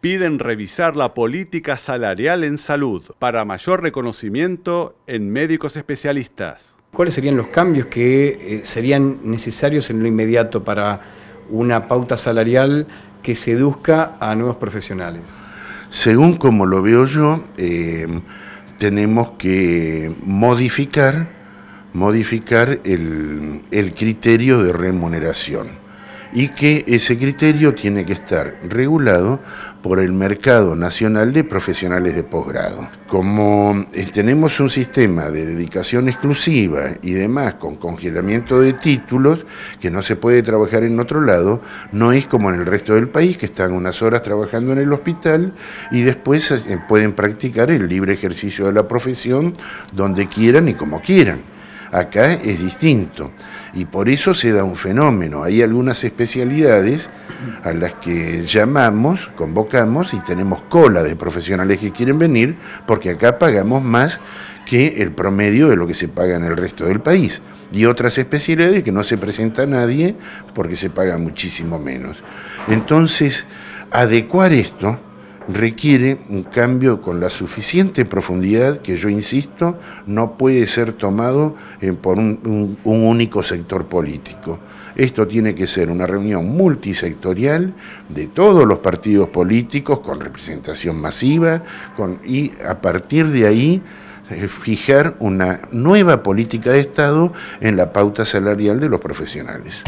piden revisar la política salarial en salud para mayor reconocimiento en médicos especialistas. ¿Cuáles serían los cambios que eh, serían necesarios en lo inmediato para una pauta salarial que seduzca a nuevos profesionales? Según como lo veo yo, eh, tenemos que modificar, modificar el criterio de remuneración y que ese criterio tiene que estar regulado por el mercado nacional de profesionales de posgrado. Como eh, tenemos un sistema de dedicación exclusiva y demás con congelamiento de títulos que no se puede trabajar en otro lado, no es como en el resto del país que están unas horas trabajando en el hospital y después eh, pueden practicar el libre ejercicio de la profesión donde quieran y como quieran. Acá es distinto y por eso se da un fenómeno. Hay algunas especialidades a las que llamamos, convocamos y tenemos cola de profesionales que quieren venir porque acá pagamos más que el promedio de lo que se paga en el resto del país. Y otras especialidades que no se presenta a nadie porque se paga muchísimo menos. Entonces, adecuar esto requiere un cambio con la suficiente profundidad que yo insisto no puede ser tomado eh, por un, único sector político. Esto tiene que ser una reunión multisectorial de todos los partidos políticos con representación masiva y a partir de ahí eh, fijar una nueva política de Estado en la pauta salarial de los profesionales.